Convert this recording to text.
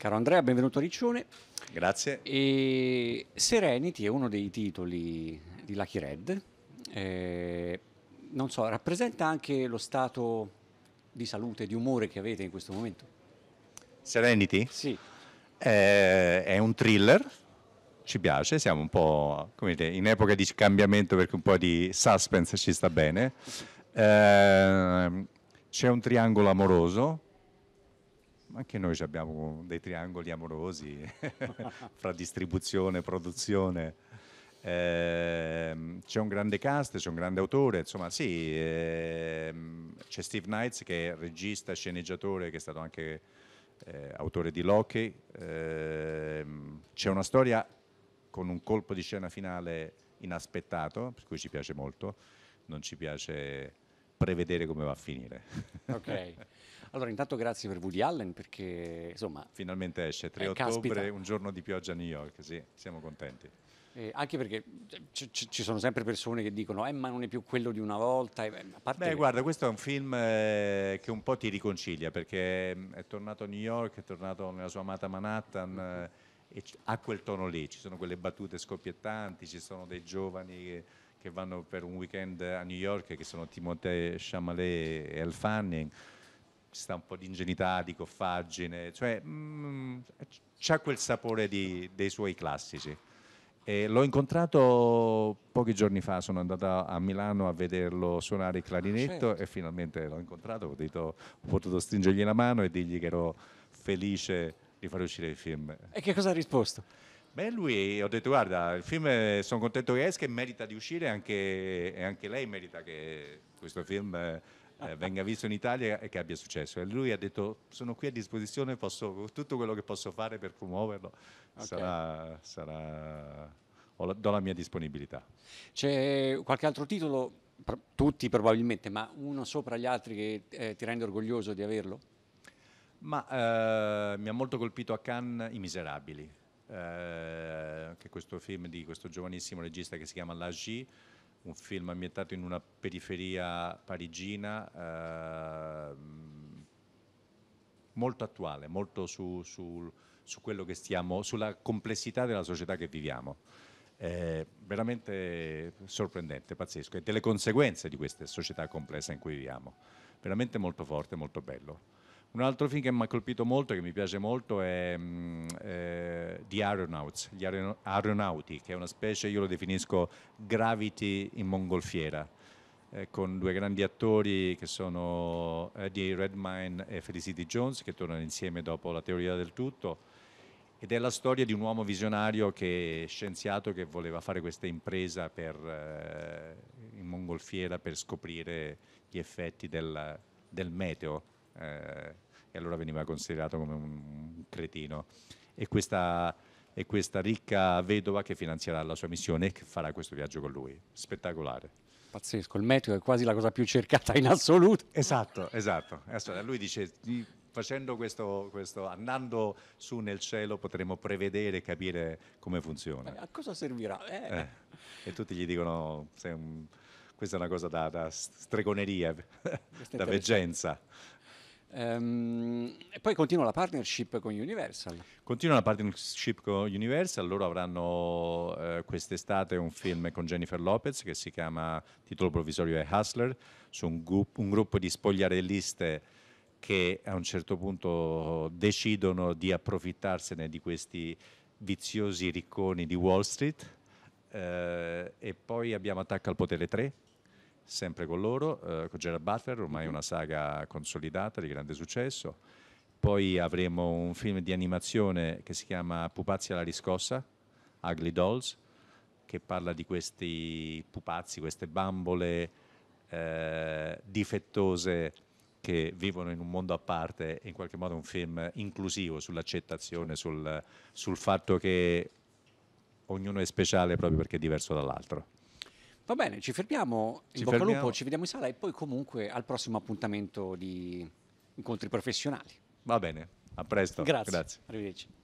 Caro Andrea, benvenuto a Riccione. Grazie. E Serenity è uno dei titoli di Lucky Red. Eh, non so, rappresenta anche lo stato di salute, di umore che avete in questo momento? Serenity? Sì. Eh, è un thriller, ci piace, siamo un po' dire, in epoca di cambiamento perché un po' di suspense ci sta bene. Eh, c'è un triangolo amoroso anche noi abbiamo dei triangoli amorosi fra distribuzione e produzione. Eh, c'è un grande cast, c'è un grande autore, insomma sì, eh, c'è Steve Knights che è regista, sceneggiatore, che è stato anche eh, autore di Loki, ehm, c'è una storia con un colpo di scena finale inaspettato, per cui ci piace molto, non ci piace prevedere come va a finire. Ok. Allora, intanto grazie per Woody Allen perché insomma. Finalmente esce 3 eh, ottobre, caspita. un giorno di pioggia a New York, sì, siamo contenti. Eh, anche perché c- c- ci sono sempre persone che dicono eh ma non è più quello di una volta eh, parte... Beh guarda questo è un film eh, che un po' ti riconcilia perché mm, è tornato a New York, è tornato nella sua amata Manhattan mhm. eh, e c- ha quel tono lì, ci sono quelle battute scoppiettanti, ci sono dei giovani che che vanno per un weekend a New York, che sono Timothée Chalamet e Al Fanning, sta un po' di ingenuità, di coffaggine, cioè mh, mm, c'ha quel sapore di, dei suoi classici. E l'ho incontrato pochi giorni fa, sono andato a Milano a vederlo suonare il clarinetto ah, certo. e finalmente l'ho incontrato, ho, detto, ho potuto stringergli la mano e dirgli che ero felice di far uscire il film. E che cosa ha risposto? Beh, lui, ho detto, guarda, il film eh, sono contento che esca e merita di uscire, anche, e anche lei merita che questo film eh, eh, venga visto in Italia e che abbia successo. E lui ha detto, sono qui a disposizione, posso, tutto quello che posso fare per promuoverlo okay. sarà, sarà la, do la mia disponibilità. C'è qualche altro titolo, pr tutti probabilmente, ma uno sopra gli altri che eh, ti rende orgoglioso di averlo? Ma eh, mi ha molto colpito a Cannes I Miserabili, eh, anche questo film di questo giovanissimo regista che si chiama L'Agi, un film ambientato in una periferia parigina, eh, molto attuale, molto su, su, su, quello che stiamo, sulla complessità della società che viviamo. Eh, veramente sorprendente, pazzesco, e delle conseguenze di questa società complessa in cui viviamo. Veramente molto forte, molto bello. Un altro film che mi ha colpito molto, che mi piace molto, è mm, eh, The Aeronauts, gli aeronauti, che è una specie, io lo definisco gravity in mongolfiera, eh, con due grandi attori che sono Eddie eh, Redmine e Felicity Jones, che tornano insieme dopo La teoria del tutto, ed è la storia di un uomo visionario che scienziato che voleva fare questa impresa per, eh, in mongolfiera per scoprire gli effetti del, del meteo eh, e allora veniva considerato come un cretino. E questa, e questa ricca vedova che finanzierà la sua missione e che farà questo viaggio con lui. Spettacolare. Pazzesco, il meteo è quasi la cosa più cercata in assoluto. Esatto, esatto. Aspetta, eh, lui dice, facendo questo, questo, andando su nel cielo potremo prevedere e capire come funziona. Eh, a cosa servirà? Eh. Eh. E tutti gli dicono, un, questa è una cosa da, da stregoneria, da veggenza. Ehm, e poi continua la partnership con Universal. Continua la partnership con Universal, loro avranno eh, quest'estate un film con Jennifer Lopez che si chiama, titolo provvisorio è Hustler, su un, grup- un gruppo di spogliarelliste che a un certo punto decidono di approfittarsene di questi viziosi ricconi di Wall Street. Eh, e poi abbiamo Attacca al Potere 3 sempre con loro, eh, con Gerard Butler, ormai una saga consolidata di grande successo. Poi avremo un film di animazione che si chiama Pupazzi alla riscossa, Ugly Dolls, che parla di questi pupazzi, queste bambole eh, difettose che vivono in un mondo a parte, in qualche modo un film inclusivo sull'accettazione, sul, sul fatto che ognuno è speciale proprio perché è diverso dall'altro. Va bene, ci fermiamo, ci in bocca al lupo, ci vediamo in sala e poi comunque al prossimo appuntamento di incontri professionali. Va bene, a presto. Grazie. Grazie. Arrivederci.